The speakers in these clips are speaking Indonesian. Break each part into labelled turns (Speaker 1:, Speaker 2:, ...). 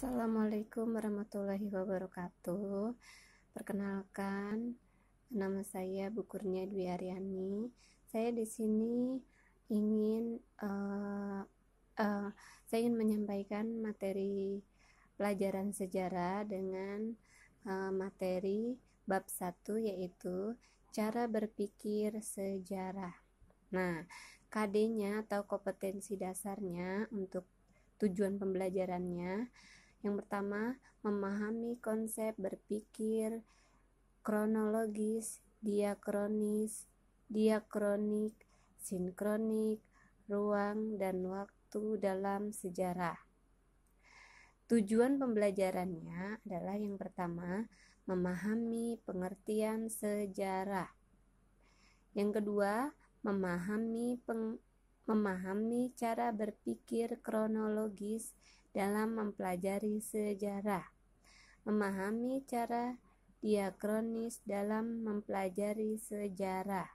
Speaker 1: Assalamualaikum warahmatullahi wabarakatuh. Perkenalkan, nama saya Bukurnya Dwi Aryani. Saya di sini ingin uh, uh, saya ingin menyampaikan materi pelajaran sejarah dengan uh, materi bab 1 yaitu cara berpikir sejarah. Nah, KD-nya atau kompetensi dasarnya untuk tujuan pembelajarannya yang pertama, memahami konsep berpikir kronologis, diakronis, diakronik, sinkronik, ruang dan waktu dalam sejarah. Tujuan pembelajarannya adalah yang pertama, memahami pengertian sejarah. Yang kedua, memahami peng memahami cara berpikir kronologis dalam mempelajari sejarah, memahami cara diakronis dalam mempelajari sejarah,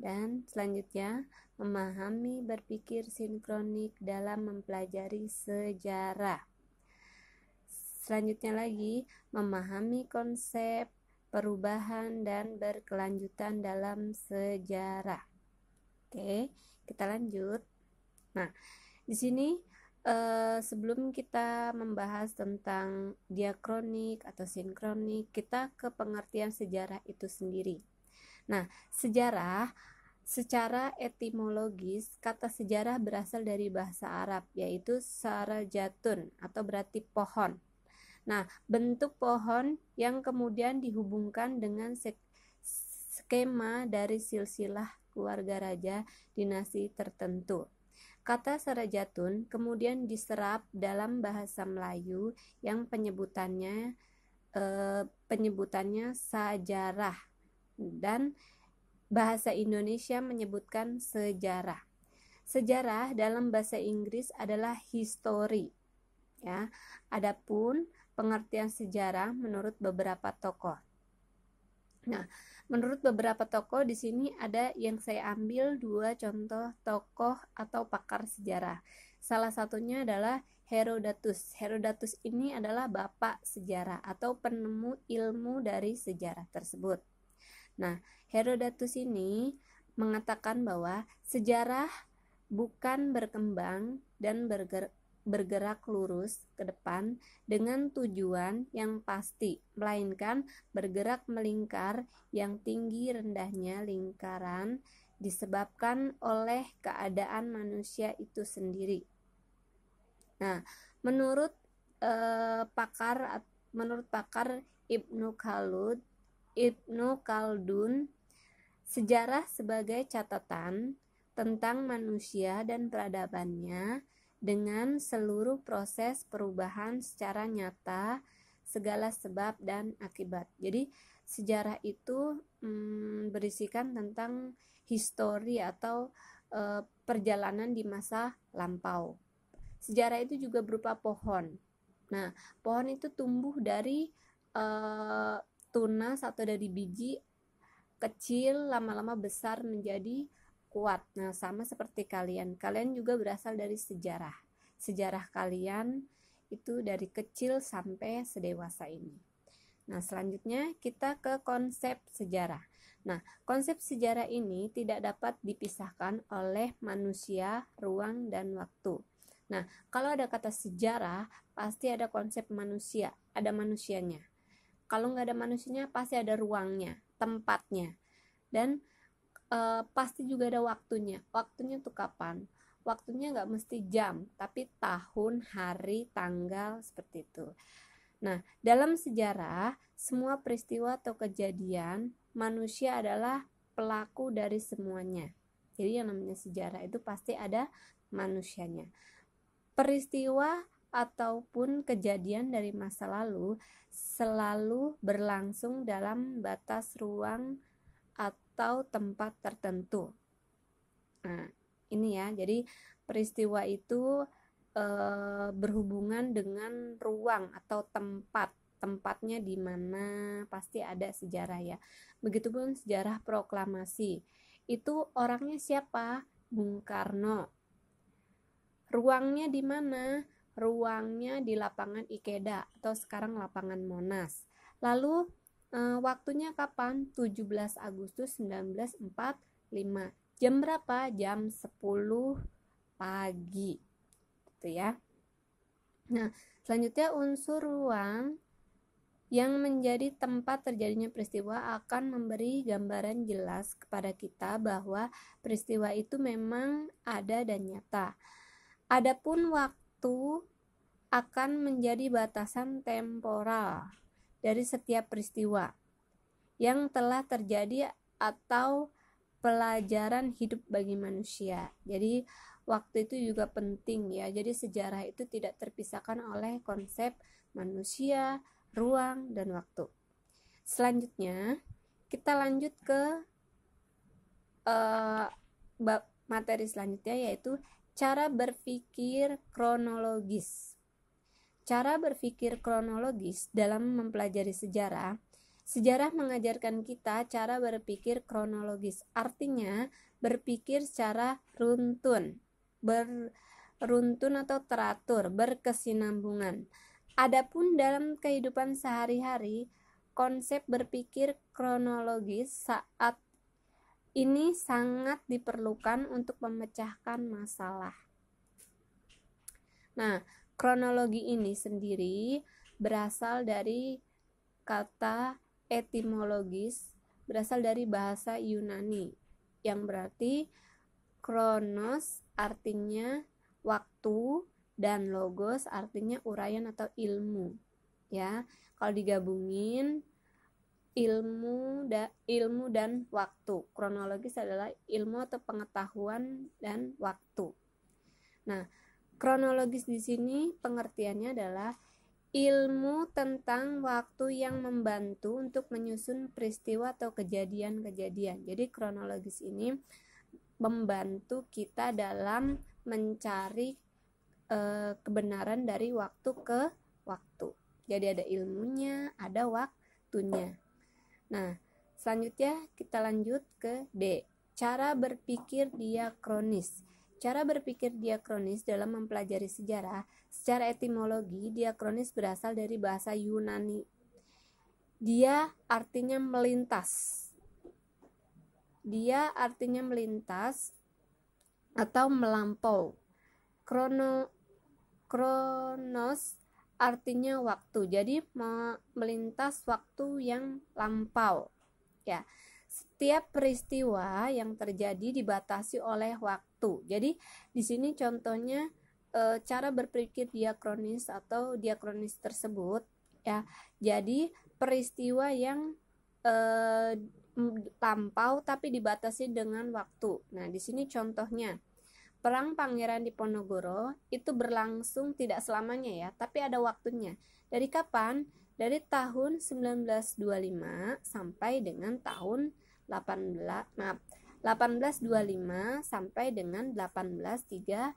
Speaker 1: dan selanjutnya memahami berpikir sinkronik dalam mempelajari sejarah. Selanjutnya lagi, memahami konsep perubahan dan berkelanjutan dalam sejarah. Oke, kita lanjut. Nah, di sini Eh, sebelum kita membahas tentang diakronik atau sinkronik, kita ke pengertian sejarah itu sendiri. Nah, sejarah secara etimologis kata sejarah berasal dari bahasa Arab yaitu sarajatun atau berarti pohon. Nah, bentuk pohon yang kemudian dihubungkan dengan skema dari silsilah keluarga raja dinasti tertentu. Kata Sarajatun kemudian diserap dalam bahasa Melayu yang penyebutannya eh, penyebutannya sajarah dan bahasa Indonesia menyebutkan sejarah. Sejarah dalam bahasa Inggris adalah history. Ya. Adapun pengertian sejarah menurut beberapa tokoh Nah, menurut beberapa tokoh di sini ada yang saya ambil dua contoh tokoh atau pakar sejarah. Salah satunya adalah Herodotus. Herodotus ini adalah bapak sejarah atau penemu ilmu dari sejarah tersebut. Nah, Herodotus ini mengatakan bahwa sejarah bukan berkembang dan berger bergerak lurus ke depan dengan tujuan yang pasti, melainkan bergerak melingkar yang tinggi rendahnya lingkaran disebabkan oleh keadaan manusia itu sendiri. Nah, menurut eh, pakar menurut pakar Ibnu Khaldun, Ibnu Khaldun sejarah sebagai catatan tentang manusia dan peradabannya dengan seluruh proses perubahan secara nyata, segala sebab dan akibat. Jadi sejarah itu hmm, berisikan tentang histori atau e, perjalanan di masa lampau. Sejarah itu juga berupa pohon. Nah, pohon itu tumbuh dari e, tunas atau dari biji kecil lama-lama besar menjadi kuat. Nah, sama seperti kalian, kalian juga berasal dari sejarah. Sejarah kalian itu dari kecil sampai sedewasa ini. Nah, selanjutnya kita ke konsep sejarah. Nah, konsep sejarah ini tidak dapat dipisahkan oleh manusia, ruang, dan waktu. Nah, kalau ada kata sejarah, pasti ada konsep manusia, ada manusianya. Kalau nggak ada manusianya, pasti ada ruangnya, tempatnya. Dan uh, pasti juga ada waktunya waktunya tuh kapan waktunya nggak mesti jam tapi tahun hari tanggal seperti itu nah dalam sejarah semua peristiwa atau kejadian manusia adalah pelaku dari semuanya jadi yang namanya sejarah itu pasti ada manusianya peristiwa ataupun kejadian dari masa lalu selalu berlangsung dalam batas ruang atau tempat tertentu. Nah, ini ya. Jadi peristiwa itu e, berhubungan dengan ruang atau tempat tempatnya di mana pasti ada sejarah ya. Begitupun sejarah proklamasi. Itu orangnya siapa? Bung Karno. Ruangnya di mana? Ruangnya di lapangan Ikeda atau sekarang lapangan Monas. Lalu uh, waktunya kapan 17 Agustus 1945 jam berapa jam 10 pagi gitu ya nah selanjutnya unsur ruang yang menjadi tempat terjadinya peristiwa akan memberi gambaran jelas kepada kita bahwa peristiwa itu memang ada dan nyata. Adapun waktu akan menjadi batasan temporal dari setiap peristiwa yang telah terjadi atau pelajaran hidup bagi manusia. Jadi waktu itu juga penting ya. Jadi sejarah itu tidak terpisahkan oleh konsep manusia, ruang, dan waktu. Selanjutnya kita lanjut ke uh, materi selanjutnya yaitu cara berpikir kronologis. Cara berpikir kronologis dalam mempelajari sejarah Sejarah mengajarkan kita cara berpikir kronologis, artinya berpikir secara runtun, beruntun atau teratur, berkesinambungan. Adapun dalam kehidupan sehari-hari, konsep berpikir kronologis saat ini sangat diperlukan untuk memecahkan masalah. Nah, Kronologi ini sendiri berasal dari kata etimologis berasal dari bahasa Yunani yang berarti kronos artinya waktu dan logos artinya urayan atau ilmu ya kalau digabungin ilmu da, ilmu dan waktu kronologis adalah ilmu atau pengetahuan dan waktu nah Kronologis di sini pengertiannya adalah ilmu tentang waktu yang membantu untuk menyusun peristiwa atau kejadian-kejadian. Jadi kronologis ini membantu kita dalam mencari e, kebenaran dari waktu ke waktu. Jadi ada ilmunya, ada waktunya. Nah, selanjutnya kita lanjut ke D. Cara berpikir diakronis. Cara berpikir diakronis dalam mempelajari sejarah, secara etimologi, diakronis berasal dari bahasa Yunani. Dia artinya melintas. Dia artinya melintas atau melampau. Krono kronos artinya waktu. Jadi melintas waktu yang lampau. Ya setiap peristiwa yang terjadi dibatasi oleh waktu. Jadi di sini contohnya e, cara berpikir diakronis atau diakronis tersebut ya. Jadi peristiwa yang e, lampau tapi dibatasi dengan waktu. Nah, di sini contohnya Perang Pangeran di Diponegoro itu berlangsung tidak selamanya ya, tapi ada waktunya. Dari kapan? Dari tahun 1925 sampai dengan tahun 18 maaf 1825 sampai dengan 1830.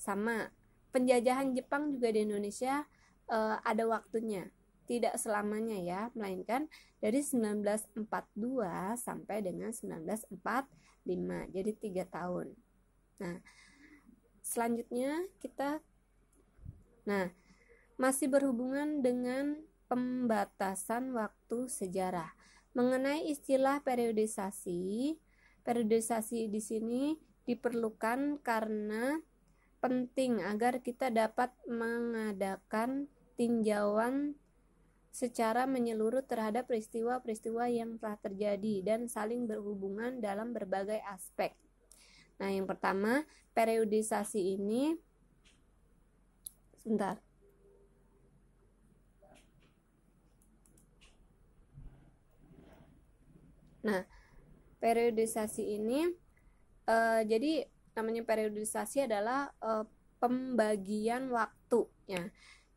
Speaker 1: Sama penjajahan Jepang juga di Indonesia e, ada waktunya. Tidak selamanya ya, melainkan dari 1942 sampai dengan 1945. Jadi tiga tahun. Nah, selanjutnya kita Nah, masih berhubungan dengan pembatasan waktu sejarah. Mengenai istilah periodisasi, periodisasi di sini diperlukan karena penting agar kita dapat mengadakan tinjauan secara menyeluruh terhadap peristiwa-peristiwa yang telah terjadi dan saling berhubungan dalam berbagai aspek. Nah, yang pertama, periodisasi ini sebentar. Nah, periodisasi ini uh, jadi namanya periodisasi adalah uh, pembagian waktunya.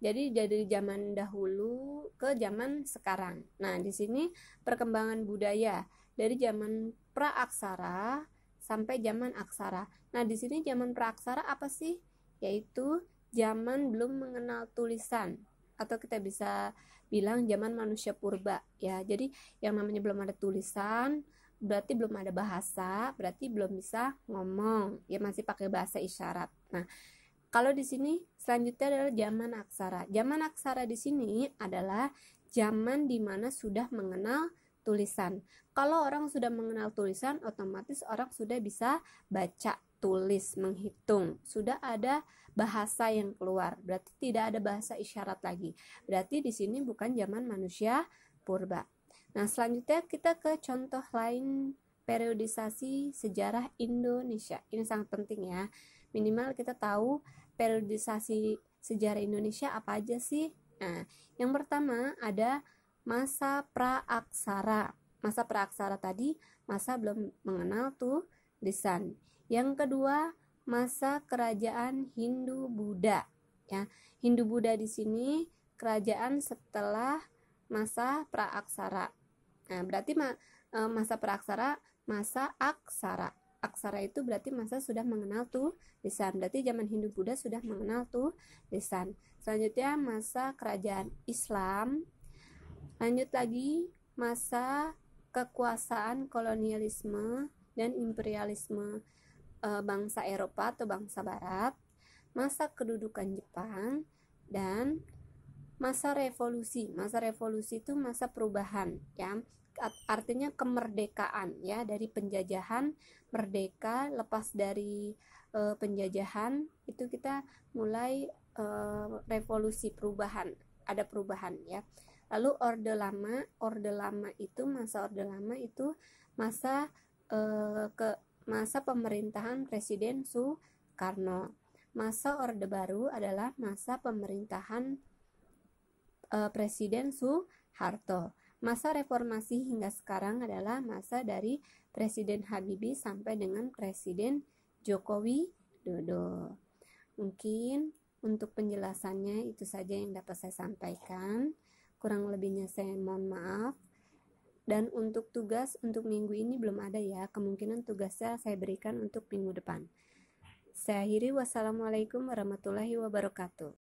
Speaker 1: Jadi dari zaman dahulu ke zaman sekarang. Nah, di sini perkembangan budaya dari zaman praaksara sampai zaman aksara. Nah, di sini zaman praaksara apa sih? Yaitu zaman belum mengenal tulisan atau kita bisa bilang zaman manusia purba ya jadi yang namanya belum ada tulisan berarti belum ada bahasa berarti belum bisa ngomong ya masih pakai bahasa isyarat nah kalau di sini selanjutnya adalah zaman aksara zaman aksara di sini adalah zaman dimana sudah mengenal tulisan kalau orang sudah mengenal tulisan otomatis orang sudah bisa baca tulis, menghitung. Sudah ada bahasa yang keluar. Berarti tidak ada bahasa isyarat lagi. Berarti di sini bukan zaman manusia purba. Nah, selanjutnya kita ke contoh lain periodisasi sejarah Indonesia. Ini sangat penting ya. Minimal kita tahu periodisasi sejarah Indonesia apa aja sih? Nah, yang pertama ada masa praaksara. Masa praaksara tadi masa belum mengenal tuh lisan. Yang kedua, masa kerajaan Hindu-Buddha. Ya, Hindu-Buddha di sini kerajaan setelah masa praaksara. Nah, berarti ma e, masa praaksara, masa aksara. Aksara itu berarti masa sudah mengenal tuh lisan. Berarti zaman Hindu Buddha sudah mengenal tuh lisan. Selanjutnya masa kerajaan Islam. Lanjut lagi masa kekuasaan kolonialisme dan imperialisme. Eh, bangsa Eropa atau bangsa Barat, masa kedudukan Jepang, dan masa revolusi. Masa revolusi itu masa perubahan, ya. Artinya kemerdekaan ya dari penjajahan, merdeka, lepas dari e, penjajahan itu kita mulai e, revolusi perubahan, ada perubahan ya. Lalu orde lama, orde lama itu masa orde lama itu masa e, ke masa pemerintahan Presiden Soekarno. Masa Orde Baru adalah masa pemerintahan e, Presiden Soeharto. Masa reformasi hingga sekarang adalah masa dari Presiden Habibie sampai dengan Presiden Jokowi Dodo. Mungkin untuk penjelasannya itu saja yang dapat saya sampaikan. Kurang lebihnya saya mohon maaf. Dan untuk tugas untuk minggu ini belum ada ya, kemungkinan tugasnya saya berikan untuk minggu depan. Saya akhiri, wassalamualaikum warahmatullahi wabarakatuh.